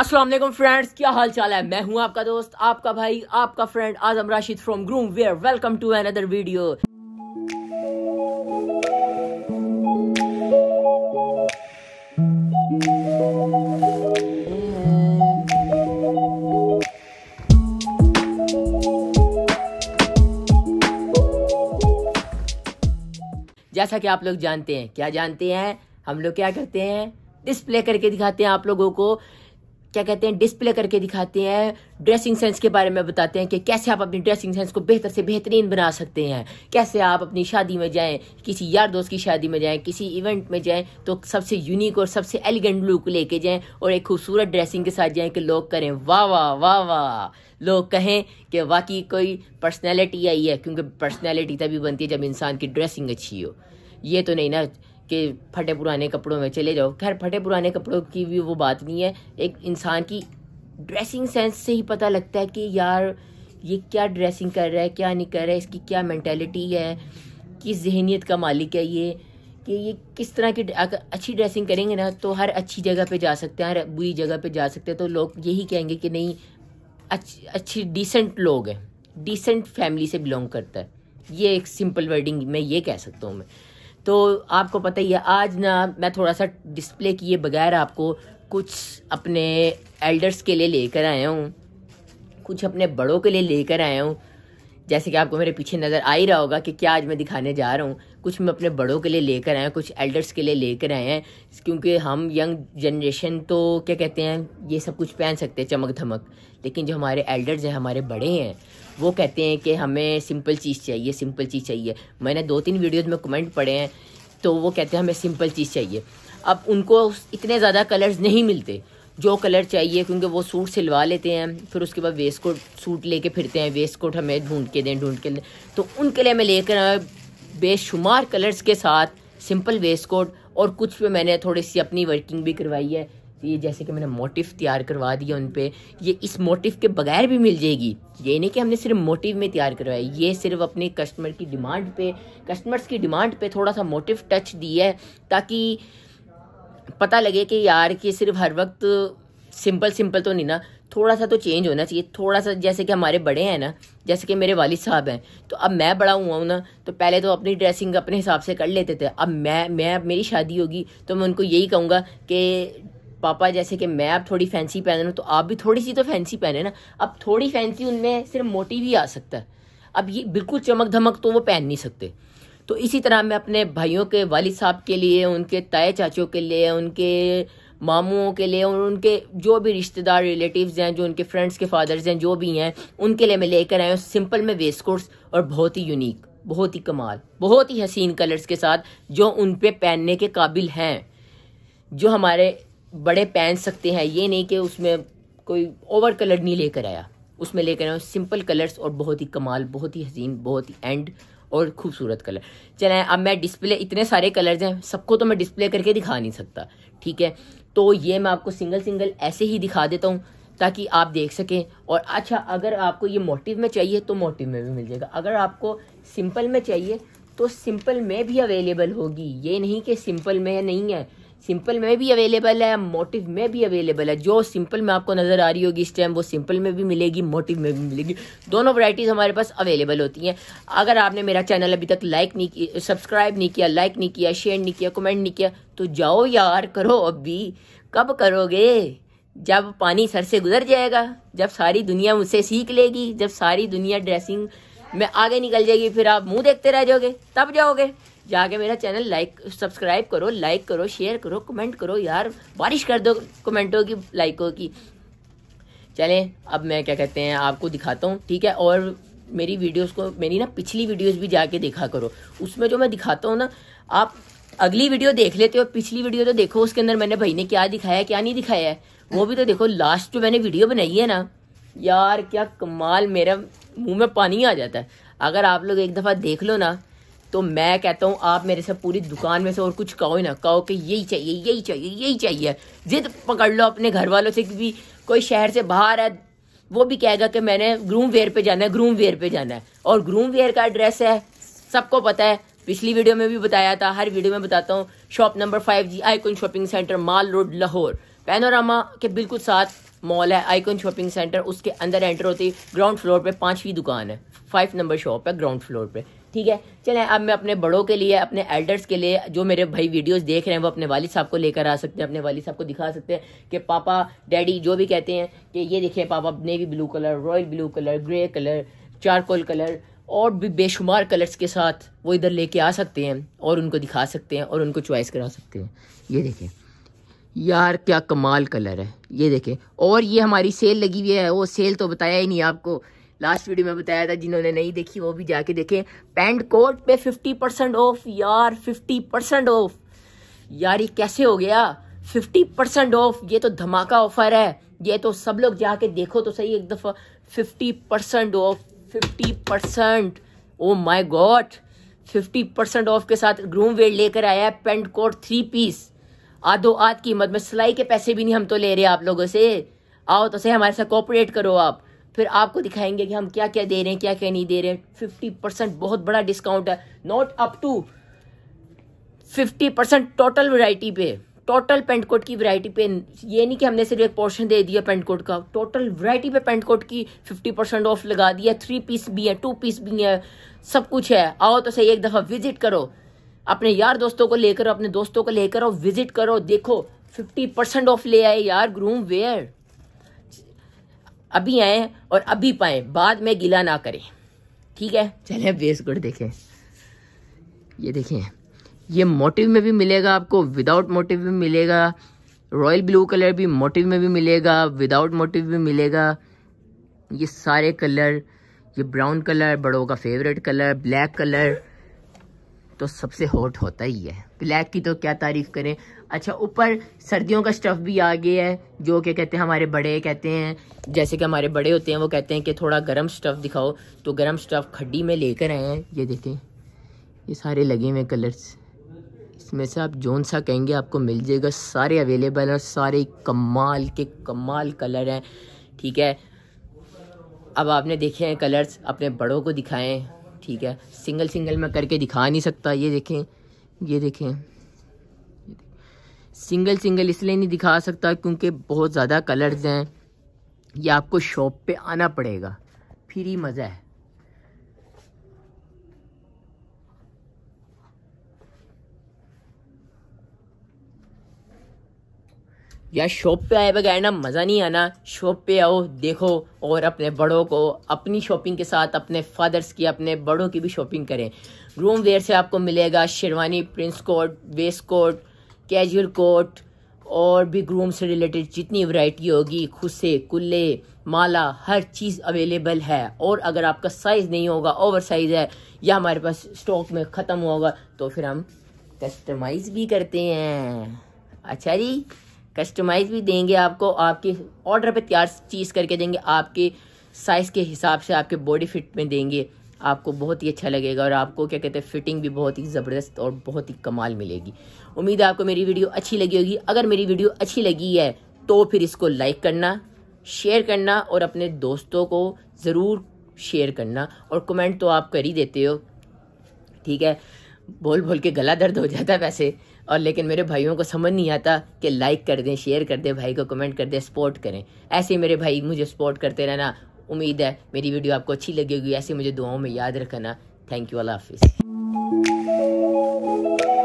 Aslam friends क्या हाल चाल है मैं हूं आपका दोस्त आपका भाई आपका friend Azam Rashid from Groom Wear welcome to another video जैसा कि आप लोग जानते हैं क्या जानते हैं हम लोग क्या करते हैं डिस्प्ले करके दिखाते हैं आप लोगों को क्या कहते हैं डिस्प्ले करके दिखाते हैं ड्रेसिंग सेंस के बारे में बताते हैं कि कैसे आप अपनी ड्रेसिंग सेंस को बेहतर से बेहतरीन बना सकते हैं कैसे आप अपनी शादी में जाएं किसी यार दोस्त की शादी में जाएं किसी इवेंट में जाएं तो सबसे यूनिक और सबसे एलिगेंट लुक लेके जाएं और एक खूबसूरत ड्रेसिंग के साथ जाएं कि लोग करें वाह वाह वाह वाह लोग कहें कि वाकई कोई पर्सनैलिटी आई है क्योंकि पर्सनैलिटी तभी बनती है जब इंसान की ड्रेसिंग अच्छी हो ये तो नहीं ना के फटे पुराने कपड़ों में चले जाओ खैर फटे पुराने कपड़ों की भी वो बात नहीं है एक इंसान की ड्रेसिंग सेंस से ही पता लगता है कि यार ये क्या ड्रेसिंग कर रहा है क्या नहीं कर रहा है इसकी क्या मैंटेलिटी है किस जहनीत का मालिक है ये कि ये किस तरह की अगर अच्छी ड्रेसिंग करेंगे ना तो हर अच्छी जगह पे जा सकते हैं हर बुरी जगह पे जा सकते हैं तो लोग यही कहेंगे कि नहीं अच्छी अच्छी डिसेंट लोग हैं डिसेंट फैमिली से बिलोंग करता है ये एक सिंपल वर्डिंग में ये कह सकता हूँ मैं तो आपको पता ही है आज ना मैं थोड़ा सा डिस्प्ले किए बगैर आपको कुछ अपने एल्डर्स के लिए लेकर आया हूँ कुछ अपने बड़ों के लिए लेकर आया हूँ जैसे कि आपको मेरे पीछे नज़र आ ही रहा होगा कि क्या आज मैं दिखाने जा रहा हूँ कुछ मैं अपने बड़ों के लिए लेकर आए हैं कुछ एल्डर्स के लिए लेकर आए हैं क्योंकि हम यंग जनरेशन तो क्या कहते हैं ये सब कुछ पहन सकते हैं चमक धमक लेकिन जो हमारे एल्डर्स हैं हमारे बड़े हैं वो कहते हैं कि हमें सिंपल चीज़ चाहिए सिंपल चीज़ चाहिए मैंने दो तीन वीडियोज़ में कमेंट पढ़े हैं तो वो कहते हैं हमें सिंपल चीज़ चाहिए अब उनको इतने ज़्यादा कलर्स नहीं मिलते जो कलर चाहिए क्योंकि वो सूट सिलवा लेते हैं फिर उसके बाद वेस्ट कोट सूट लेके फिरते हैं वेस्ट कोट हमें ढूंढ के दें ढूंढ के दें तो उनके लिए हमें लेकर बेशुमार कलर्स के साथ सिंपल वेस्ट कोट और कुछ पे मैंने थोड़ी सी अपनी वर्किंग भी करवाई है ये जैसे कि मैंने मोटिव तैयार करवा दिया उन पर ये इस मोटिव के बगैर भी मिल जाएगी ये नहीं कि हमने सिर्फ मोटिव में तैयार करवाई ये सिर्फ अपने कस्टमर की डिमांड पे कस्टमर्स की डिमांड पे थोड़ा सा मोटिव टच दिया है ताकि पता लगे कि यार कि सिर्फ हर वक्त सिंपल सिंपल तो नहीं ना थोड़ा सा तो चेंज होना चाहिए थोड़ा सा जैसे कि हमारे बड़े हैं ना जैसे कि मेरे वालिद साहब हैं तो अब मैं बड़ा हुआ हूँ ना तो पहले तो अपनी ड्रेसिंग अपने हिसाब से कर लेते थे अब मैं मैं अब मेरी शादी होगी तो मैं उनको यही कहूँगा कि पापा जैसे कि मैं अब थोड़ी फैंसी पहन रहा हूँ तो आप भी थोड़ी सी तो फैंसी पहने ना अब थोड़ी फैंसी उनमें सिर्फ मोटी भी आ सकता है अब ये बिल्कुल चमक धमक तो वो पहन नहीं सकते तो इसी तरह मैं अपने भाइयों के वालिद साहब के लिए उनके ताए चाचों के लिए उनके मामुओं के लिए और उनके जो भी रिश्तेदार रिलेटिव्स हैं जो उनके फ्रेंड्स के फादर्स हैं जो भी हैं उनके लिए मैं लेकर आया हूँ सिंपल में वेस्ट कोट्स और बहुत ही यूनिक बहुत ही कमाल बहुत ही हसीन कलर्स के साथ जो उन पर पहनने के काबिल हैं जो हमारे बड़े पहन सकते हैं ये नहीं कि उसमें कोई ओवर कलर नहीं लेकर आया उसमें लेकर आया सिंपल कलर्स और बहुत ही कमाल बहुत ही हसीन बहुत ही एंड और खूबसूरत कलर चलें अब मैं डिस्प्ले इतने सारे कलर्स हैं सबको तो मैं डिस्प्ले करके दिखा नहीं सकता ठीक है तो ये मैं आपको सिंगल सिंगल ऐसे ही दिखा देता हूँ ताकि आप देख सकें और अच्छा अगर आपको ये मोटिव में चाहिए तो मोटिव में भी मिल जाएगा अगर आपको सिंपल में चाहिए तो सिंपल में भी अवेलेबल होगी ये नहीं कि सिंपल में नहीं है सिंपल में भी अवेलेबल है मोटिव में भी अवेलेबल है जो सिंपल में आपको नज़र आ रही होगी इस टाइम वो सिंपल में भी मिलेगी मोटिव में भी मिलेगी दोनों वराइटीज़ हमारे पास अवेलेबल होती हैं अगर आपने मेरा चैनल अभी तक लाइक नहीं किया सब्सक्राइब नहीं किया लाइक नहीं किया शेयर नहीं किया कमेंट नहीं किया तो जाओ यार करो अभी कब करोगे जब पानी सर से गुजर जाएगा जब सारी दुनिया मुझसे सीख लेगी जब सारी दुनिया ड्रेसिंग में आगे निकल जाएगी फिर आप मुंह देखते रह जाओगे तब जाओगे जाके मेरा चैनल लाइक सब्सक्राइब करो लाइक करो शेयर करो कमेंट करो यार बारिश कर दो कमेंटों की लाइकों की चलें अब मैं क्या कहते हैं आपको दिखाता हूँ ठीक है और मेरी वीडियोस को मेरी ना पिछली वीडियोस भी जाके देखा करो उसमें जो मैं दिखाता हूँ ना आप अगली वीडियो देख लेते हो पिछली वीडियो तो देखो उसके अंदर मैंने भाई ने क्या दिखाया क्या नहीं दिखाया है वो भी तो देखो लास्ट जो मैंने वीडियो बनाई है ना यार क्या कमाल मेरा मुंह में पानी आ जाता है अगर आप लोग एक दफ़ा देख लो ना तो मैं कहता हूँ आप मेरे से पूरी दुकान में से और कुछ कहो ही ना कहो कि यही चाहिए यही चाहिए यही चाहिए जिद पकड़ लो अपने घर वालों से भी कोई शहर से बाहर है वो भी कहेगा कि मैंने ग्रूम वेयर पे जाना है ग्रूम वेयर पे जाना है और ग्रूम वेयर का एड्रेस है सबको पता है पिछली वीडियो में भी बताया था हर वीडियो में बताता हूँ shop number five G Icon shopping centre mall road Lahore Panorama के बिल्कुल साथ मॉल है आइकन शॉपिंग सेंटर उसके अंदर एंटर होती ग्राउंड फ्लोर पे पांचवी दुकान है फाइव नंबर शॉप है ग्राउंड फ्लोर पे ठीक है चले अब मैं अपने बड़ों के लिए अपने एल्डर्स के लिए जो मेरे भाई वीडियोस देख रहे हैं वो अपने वालिद साहब को लेकर आ सकते हैं अपने वालिद साहब को दिखा सकते हैं कि पापा डैडी जो भी कहते हैं कि ये देखिए पापा navy blue colour royal blue colour grey colour charcoal colour और भी बेशुमार कलर्स के साथ वो इधर लेके आ सकते हैं और उनको दिखा सकते हैं और उनको च्वाइस करा सकते हैं ये देखें यार क्या कमाल कलर है ये देखें और ये हमारी सेल लगी हुई है वो सेल तो बताया ही नहीं आपको लास्ट वीडियो में बताया था जिन्होंने नहीं देखी वो भी जाके देखें पैंट कोट पे 50 परसेंट ऑफ यार 50 परसेंट ऑफ यार ये कैसे हो गया 50 परसेंट ऑफ ये तो धमाका ऑफर है ये तो सब लोग जाके देखो तो सही एक दफ़ा 50 percent off 50 percent oh my god 50 percent off के साथ ग्रूम वेयर लेकर आया है पेंट कोट थ्री पीस आधो आध कीमत में सिलाई के पैसे भी नहीं हम तो ले रहे आप लोगों से आओ तो सही हमारे साथ कोऑपरेट करो आप फिर आपको दिखाएंगे कि हम क्या क्या दे रहे हैं क्या क्या नहीं दे रहे हैं फिफ्टी परसेंट बहुत बड़ा डिस्काउंट है not up to fifty percent total variety पे टोटल पेंट कोट की वैरायटी पे ये नहीं कि हमने सिर्फ एक पोर्शन दे दिया पेंट कोट का टोटल वैरायटी पे पेंट कोट की फिफ्टी परसेंट ऑफ लगा दिया थ्री पीस भी है टू पीस भी है सब कुछ है आओ तो सही एक दफ़ा विजिट करो अपने यार दोस्तों को लेकर अपने दोस्तों को लेकर आओ विजिट करो देखो फिफ्टी परसेंट ऑफ ले आए यार ग्रूम वेयर अभी आए और अभी पाए बाद में गीला ना करें ठीक है चले बेस गुड़ देखें ये देखें ये मोटिव में भी मिलेगा आपको विदाउट मोटिव भी मिलेगा रॉयल ब्लू कलर भी मोटिव में भी मिलेगा विदाउट मोटिव भी मिलेगा ये सारे कलर ये ब्राउन कलर बड़ों का फेवरेट कलर ब्लैक कलर तो सबसे हॉट होता ही है ब्लैक की तो क्या तारीफ़ करें अच्छा ऊपर सर्दियों का स्टफ़ भी आ गया है जो क्या कहते हैं हमारे बड़े कहते हैं जैसे कि हमारे बड़े होते हैं वो कहते हैं कि थोड़ा गर्म स्टफ़ दिखाओ तो गर्म स्टफ़ खड्डी में लेकर आए हैं ये देखें ये सारे लगे हुए कलर्स इसमें से आप जोन सा कहेंगे आपको मिल जाएगा सारे अवेलेबल हैं सारे कमाल के कमाल कलर हैं ठीक है अब आपने देखे हैं कलर्स अपने बड़ों को दिखाएं ठीक है सिंगल सिंगल मैं करके दिखा नहीं सकता ये देखें ये देखें सिंगल सिंगल इसलिए नहीं दिखा सकता क्योंकि बहुत ज़्यादा कलर्स हैं ये आपको शॉप पे आना पड़ेगा फिर ही मज़ा है या शॉप पे आए बगैर ना मज़ा नहीं आना शॉप पे आओ देखो और अपने बड़ों को अपनी शॉपिंग के साथ अपने फादर्स की अपने बड़ों की भी शॉपिंग करें रूम वेयर से आपको मिलेगा sherwani prince coat waistcoat casual coat और भी ग्रूम से रिलेटेड जितनी वैरायटी होगी खुसे कुल्ले माला हर चीज़ अवेलेबल है और अगर आपका साइज़ नहीं होगा ओवर साइज़ है या हमारे पास स्टॉक में ख़त्म होगा तो फिर हम कस्टमाइज़ भी करते हैं अच्छा जी कस्टमाइज भी देंगे आपको आपके ऑर्डर पे तैयार चीज़ करके देंगे आपके साइज़ के हिसाब से आपके बॉडी फिट में देंगे आपको बहुत ही अच्छा लगेगा और आपको क्या कहते हैं फिटिंग भी बहुत ही ज़बरदस्त और बहुत ही कमाल मिलेगी उम्मीद है आपको मेरी वीडियो अच्छी लगी होगी अगर मेरी वीडियो अच्छी लगी है तो फिर इसको लाइक करना शेयर करना और अपने दोस्तों को ज़रूर शेयर करना और कमेंट तो आप कर ही देते हो ठीक है बोल बोल के गला दर्द हो जाता है वैसे और लेकिन मेरे भाइयों को समझ नहीं आता कि लाइक कर दें शेयर कर दें भाई को कमेंट कर दें सपोर्ट करें ऐसे ही मेरे भाई मुझे सपोर्ट करते रहना उम्मीद है मेरी वीडियो आपको अच्छी लगेगी ऐसे मुझे दुआओं में याद रखना थैंक यू अल्लाह हाफिज़